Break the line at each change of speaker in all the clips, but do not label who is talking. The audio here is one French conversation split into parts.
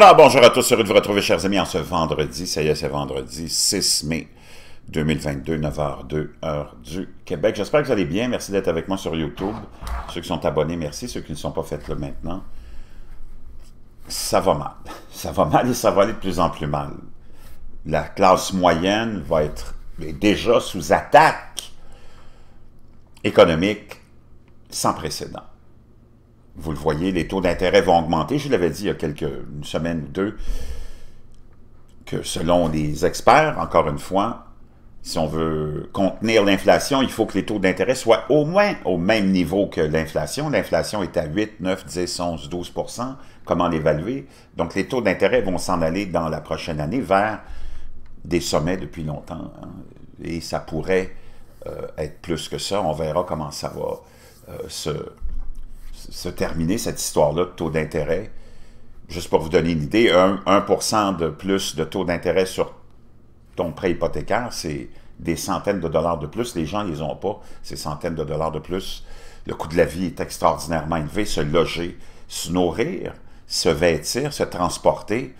Alors, bonjour à tous, heureux de vous retrouver, chers amis, en ce vendredi, ça y est, c'est vendredi 6 mai 2022, 9h02, heure du Québec. J'espère que vous allez bien, merci d'être avec moi sur YouTube. Ceux qui sont abonnés, merci. Ceux qui ne sont pas faits le maintenant, ça va mal. Ça va mal et ça va aller de plus en plus mal. La classe moyenne va être déjà sous attaque économique sans précédent. Vous le voyez, les taux d'intérêt vont augmenter. Je l'avais dit il y a quelques semaines ou deux que selon les experts, encore une fois, si on veut contenir l'inflation, il faut que les taux d'intérêt soient au moins au même niveau que l'inflation. L'inflation est à 8, 9, 10, 11, 12 Comment l'évaluer? Donc, les taux d'intérêt vont s'en aller dans la prochaine année vers des sommets depuis longtemps. Hein. Et ça pourrait euh, être plus que ça. On verra comment ça va euh, se se terminer cette histoire-là de taux d'intérêt. Juste pour vous donner une idée, 1, de plus de taux d'intérêt sur ton prêt hypothécaire, c'est des centaines de dollars de plus. Les gens ne les ont pas, ces centaines de dollars de plus. Le coût de la vie est extraordinairement élevé. Se loger, se nourrir, se vêtir, se transporter.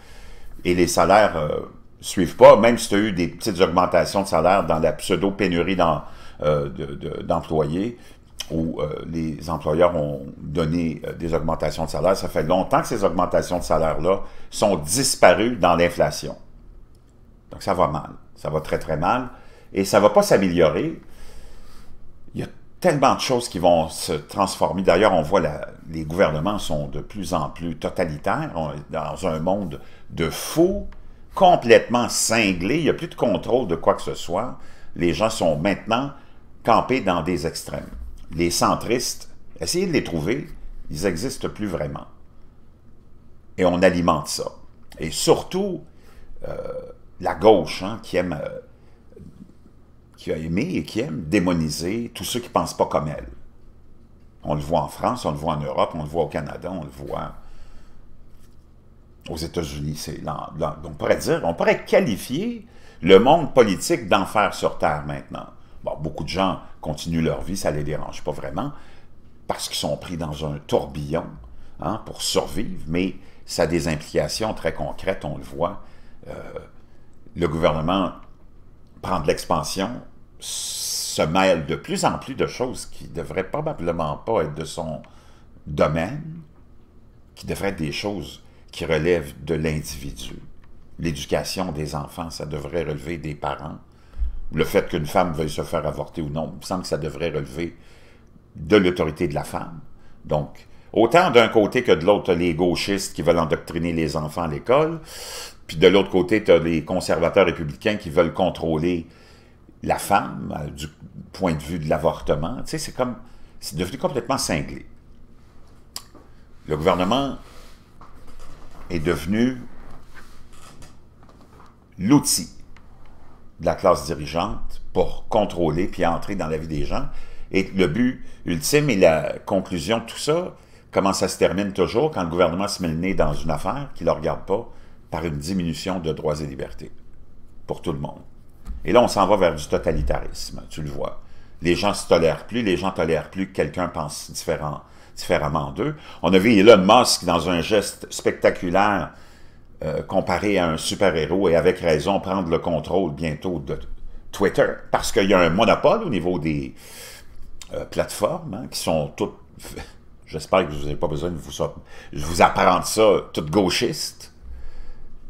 Et les salaires ne euh, suivent pas, même si tu as eu des petites augmentations de salaire dans la pseudo-pénurie euh, d'employés où euh, les employeurs ont donné euh, des augmentations de salaire. Ça fait longtemps que ces augmentations de salaire-là sont disparues dans l'inflation. Donc ça va mal. Ça va très, très mal. Et ça ne va pas s'améliorer. Il y a tellement de choses qui vont se transformer. D'ailleurs, on voit que les gouvernements sont de plus en plus totalitaires, on est dans un monde de faux, complètement cinglé, il n'y a plus de contrôle de quoi que ce soit. Les gens sont maintenant campés dans des extrêmes les centristes, essayez de les trouver, ils n'existent plus vraiment. Et on alimente ça. Et surtout, euh, la gauche, hein, qui aime, euh, qui a aimé et qui aime démoniser tous ceux qui ne pensent pas comme elle. On le voit en France, on le voit en Europe, on le voit au Canada, on le voit aux États-Unis. C'est on pourrait dire, on pourrait qualifier le monde politique d'enfer sur Terre maintenant. beaucoup de gens continuent leur vie, ça ne les dérange pas vraiment, parce qu'ils sont pris dans un tourbillon hein, pour survivre, mais ça a des implications très concrètes, on le voit. Euh, le gouvernement prend de l'expansion, se mêle de plus en plus de choses qui ne devraient probablement pas être de son domaine, qui devraient être des choses qui relèvent de l'individu. L'éducation des enfants, ça devrait relever des parents le fait qu'une femme veuille se faire avorter ou non, il me semble que ça devrait relever de l'autorité de la femme. Donc, autant d'un côté que de l'autre, les gauchistes qui veulent endoctriner les enfants à l'école, puis de l'autre côté, tu as les conservateurs républicains qui veulent contrôler la femme euh, du point de vue de l'avortement. Tu sais, c'est comme... C'est devenu complètement cinglé. Le gouvernement est devenu l'outil de la classe dirigeante pour contrôler puis entrer dans la vie des gens. Et le but ultime et la conclusion de tout ça, comment ça se termine toujours quand le gouvernement se met le nez dans une affaire qui ne le regarde pas par une diminution de droits et libertés pour tout le monde. Et là, on s'en va vers du totalitarisme, tu le vois. Les gens se tolèrent plus, les gens tolèrent plus quelqu'un pense différent, différemment d'eux. On a vu Elon Musk dans un geste spectaculaire euh, comparé à un super-héros et avec raison prendre le contrôle bientôt de Twitter parce qu'il y a un monopole au niveau des euh, plateformes hein, qui sont toutes... J'espère que vous n'avez pas besoin de vous, je vous apprendre ça, toutes gauchistes.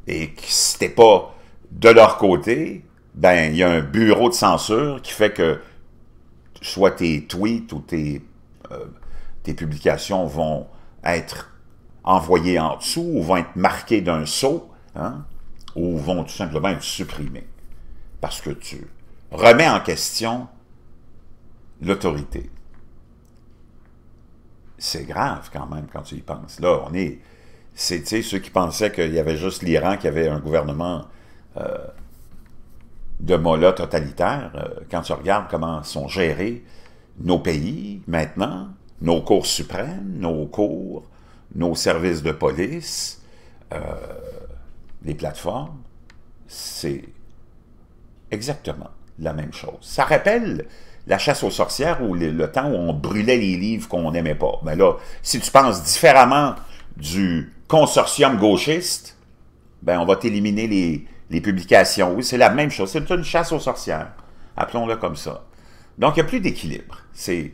Et que si n'était pas de leur côté, ben il y a un bureau de censure qui fait que soit tes tweets ou tes euh, publications vont être envoyés en dessous ou vont être marqués d'un saut, hein, ou vont tout simplement être supprimés parce que tu remets en question l'autorité. C'est grave quand même quand tu y penses. Là, on est... C'est ceux qui pensaient qu'il y avait juste l'Iran qui avait un gouvernement euh, de mola totalitaire. Euh, quand tu regardes comment sont gérés nos pays maintenant, nos cours suprêmes, nos cours, nos services de police, euh, les plateformes, c'est exactement la même chose. Ça rappelle la chasse aux sorcières ou le temps où on brûlait les livres qu'on n'aimait pas. Mais là, si tu penses différemment du consortium gauchiste, ben on va t'éliminer les, publications. Oui, c'est la même chose. C'est une chasse aux sorcières. Appelons-le comme ça. Donc, il n'y a plus d'équilibre. C'est,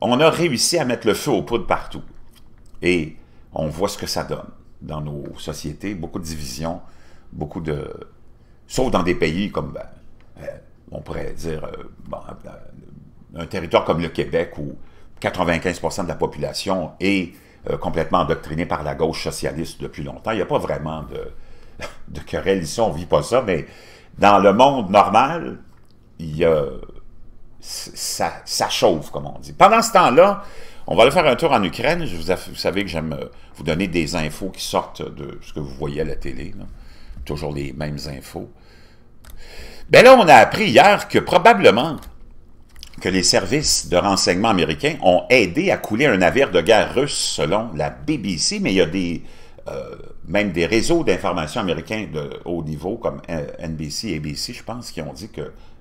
On a réussi à mettre le feu aux poudres partout. Et on voit ce que ça donne dans nos sociétés, beaucoup de divisions, beaucoup de... Sauf dans des pays comme, ben, euh, on pourrait dire, euh, euh, un territoire comme le Québec où 95 de la population est complètement endoctrinée par la gauche socialiste depuis longtemps. Il n'y a pas vraiment de, querelles querelle ici, on ne vit pas ça, mais dans le monde normal, il y a, ça chauffe, comme on dit. Pendant ce temps-là, on va aller faire un tour en Ukraine. vous, savez que j'aime euh, vous donner des infos qui sortent de ce que vous voyez à la télé. Toujours les mêmes infos. Ben là, on a appris hier que probablement que les services de renseignement américains ont aidé à couler un navire de guerre russe, selon la BBC, mais il y a des, euh, même des réseaux d'information américains de haut niveau, comme euh, NBC, ABC, je pense, qui ont dit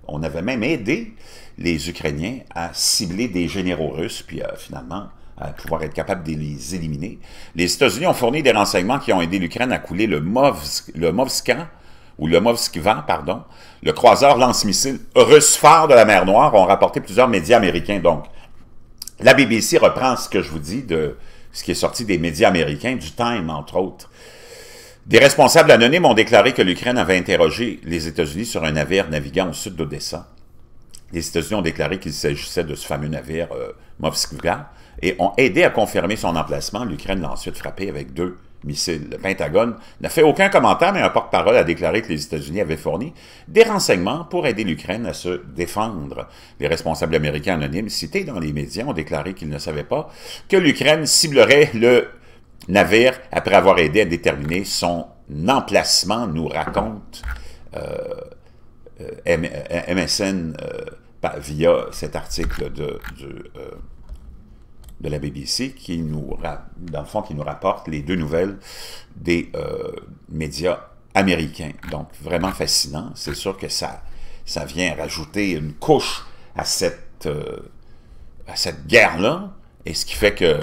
qu'on avait même aidé les Ukrainiens à cibler des généraux russes, puis euh, finalement à pouvoir être capable de les éliminer. Les États-Unis ont fourni des renseignements qui ont aidé l'Ukraine à couler le, le Movskan, ou le Movskivan, pardon, le croiseur lance-missile russe phare de la mer Noire, ont rapporté plusieurs médias américains. Donc, la BBC reprend ce que je vous dis de ce qui est sorti des médias américains, du Time, entre autres. Des responsables anonymes ont déclaré que l'Ukraine avait interrogé les États-Unis sur un navire naviguant au sud d'Odessa les États-Unis ont déclaré qu'il s'agissait de ce fameux navire euh, et ont aidé à confirmer son emplacement. L'Ukraine l'a ensuite frappé avec deux missiles. Le Pentagone n'a fait aucun commentaire, mais un porte-parole a déclaré que les États-Unis avaient fourni des renseignements pour aider l'Ukraine à se défendre. Les responsables américains anonymes cités dans les médias ont déclaré qu'ils ne savaient pas que l'Ukraine ciblerait le navire après avoir aidé à déterminer son emplacement, nous raconte euh, euh, MSN. Euh, via cet article de, euh, de, la BBC qui nous, dans qui nous rapporte les deux nouvelles des euh, médias américains. Donc, vraiment fascinant. C'est sûr que ça, ça vient rajouter une couche à cette, euh, à cette guerre-là, et ce qui fait que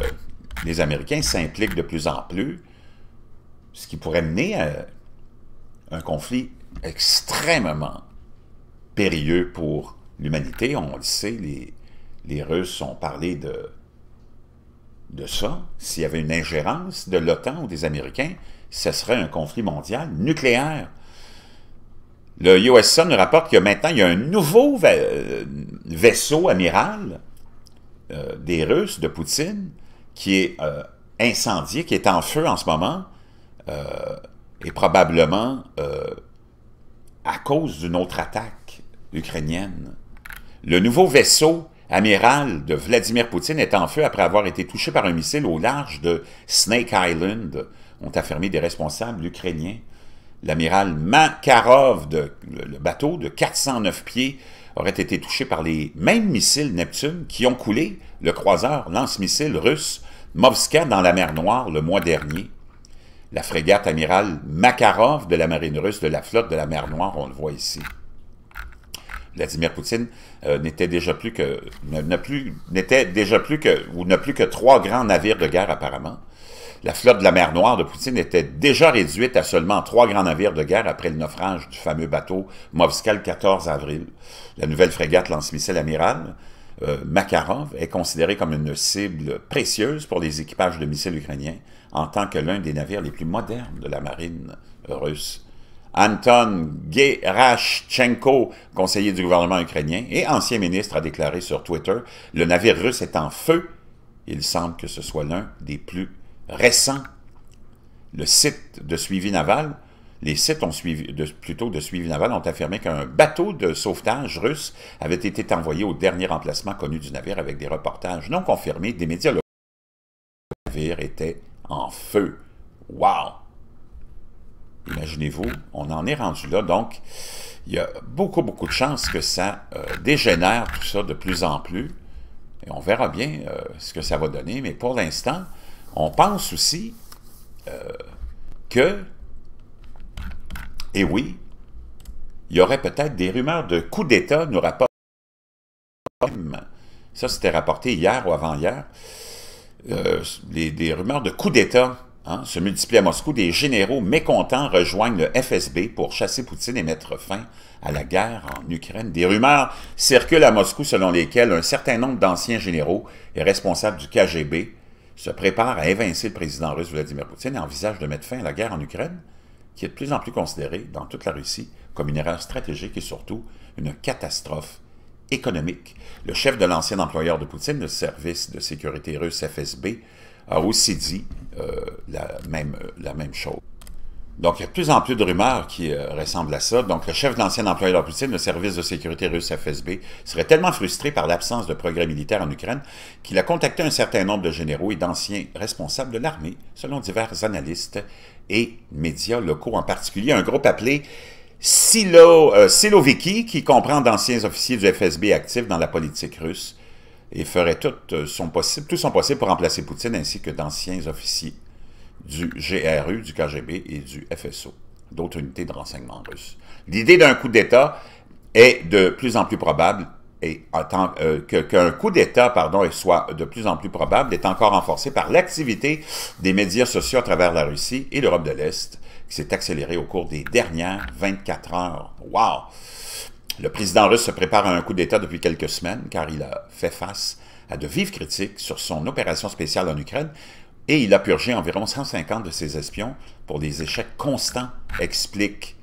les Américains s'impliquent de plus en plus, ce qui pourrait mener à un conflit extrêmement périlleux pour l'humanité, on le sait, les, les Russes ont parlé de, de ça. S'il y avait une ingérence de l'OTAN ou des Américains, ce serait un conflit mondial nucléaire. Le USA nous rapporte que maintenant, il y a un nouveau euh, vaisseau amiral euh, des Russes, de Poutine, qui est euh, incendié, qui est en feu en ce moment, et probablement à cause d'une autre attaque ukrainienne. Le nouveau vaisseau amiral de Vladimir Poutine est en feu après avoir été touché par un missile au large de Snake Island, ont affirmé des responsables ukrainiens. L'amiral Makarov, de, le bateau de 409 pieds, aurait été touché par les mêmes missiles Neptune qui ont coulé le croiseur lance-missile russe Movska dans la mer Noire le mois dernier. La frégate amiral Makarov de la marine russe de la flotte de la mer Noire, on le voit ici. Vladimir Poutine euh, n'était déjà plus que n'a plus n'était déjà plus que n'a plus que trois grands navires de guerre apparemment. La flotte de la mer Noire de Poutine était déjà réduite à seulement trois grands navires de guerre après le naufrage du fameux bateau Movska le 14 avril. La nouvelle frégate lance-missile amiral euh, Makarov est considérée comme une cible précieuse pour les équipages de missiles ukrainiens en tant que l'un des navires les plus modernes de la marine euh, russe. Anton Gerashchenko, conseiller du gouvernement ukrainien et ancien ministre, a déclaré sur Twitter Le navire russe est en feu. Il semble que ce soit l'un des plus récents. Le site de suivi naval, les sites de, plutôt de suivi naval ont affirmé qu'un bateau de sauvetage russe avait été envoyé au dernier emplacement connu du navire avec des reportages non confirmés des médias locaux. Le navire était en feu. Wow! Imaginez-vous, on en est rendu là. Donc, il y a beaucoup, beaucoup de chances que ça euh, dégénère tout ça de plus en plus. Et on verra bien euh, ce que ça va donner. Mais pour l'instant, on pense aussi euh, que, et eh oui, il y aurait peut-être des rumeurs de coup d'État, nous rapporte. Ça, c'était rapporté hier ou avant-hier. des rumeurs de coup d'État Hein, se multiplient à Moscou, des généraux mécontents rejoignent le FSB pour chasser Poutine et mettre fin à la guerre en Ukraine. Des rumeurs circulent à Moscou selon lesquelles un certain nombre d'anciens généraux et responsables du KGB se préparent à évincer le président russe Vladimir Poutine et envisagent de mettre fin à la guerre en Ukraine, qui est de plus en plus considérée dans toute la Russie comme une erreur stratégique et surtout une catastrophe économique. Le chef de l'ancien employeur de Poutine, le service de sécurité russe FSB, a aussi dit euh, la, même, la même chose. Donc, il y a de plus en plus de rumeurs qui euh, ressemblent à ça. Donc, le chef de l'ancien employeur de Poutine, le service de sécurité russe FSB, serait tellement frustré par l'absence de progrès militaire en Ukraine qu'il a contacté un certain nombre de généraux et d'anciens responsables de l'armée, selon divers analystes et médias locaux, en particulier un groupe appelé Silo, euh, Siloviki, qui comprend d'anciens officiers du FSB actifs dans la politique russe et ferait tout euh, son possible, pour remplacer Poutine ainsi que d'anciens officiers du GRU, du KGB et du FSO, d'autres unités de renseignement russes. L'idée d'un coup d'État est de plus en plus probable et euh, qu'un coup d'État pardon, soit de plus en plus probable est encore renforcé par l'activité des médias sociaux à travers la Russie et l'Europe de l'Est, qui s'est accélérée au cours des dernières 24 heures. Wow! Le président russe se prépare à un coup d'État depuis quelques semaines, car il a fait face à de vives critiques sur son opération spéciale en Ukraine, et il a purgé environ 150 de ses espions pour des échecs constants, explique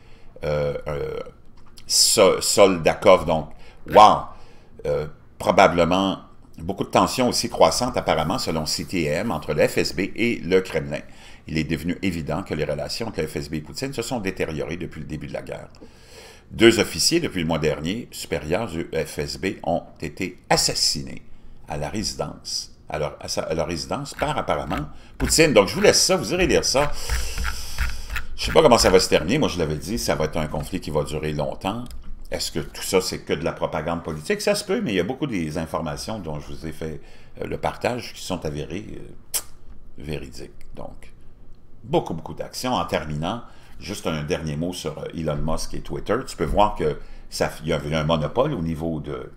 euh, euh Soldakov. Donc, wow! Euh, probablement beaucoup de tensions aussi croissantes apparemment selon CTM entre le FSB et le Kremlin. Il est devenu évident que les relations entre le FSB et Poutine se sont détériorées depuis le début de la guerre. Deux officiers, depuis le mois dernier, supérieurs du FSB, ont été assassinés à la résidence, à leur, résidence par apparemment Poutine. Donc, je vous laisse ça, vous irez lire ça. Je ne sais pas comment ça va se terminer. Moi, je l'avais dit, ça va être un conflit qui va durer longtemps. Est-ce que tout ça, c'est que de la propagande politique? Ça se peut, mais il y a beaucoup des informations dont je vous ai fait euh, le partage qui sont avérées euh, véridiques. Donc, beaucoup, beaucoup d'actions. En terminant, Juste un dernier mot sur euh, Elon Musk et Twitter. Tu peux voir que ça, il y a un monopole au niveau de,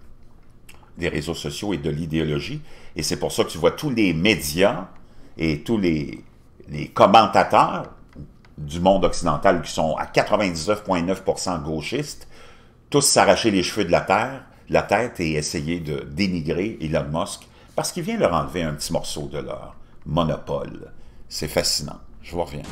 des réseaux sociaux et de l'idéologie. Et c'est pour ça que tu vois tous les médias et tous les, commentateurs du monde occidental qui sont à 99,9% gauchistes, tous s'arracher les cheveux de la terre, la tête et essayer de dénigrer Elon Musk parce qu'il vient leur enlever un petit morceau de leur monopole. C'est fascinant. Je vous reviens.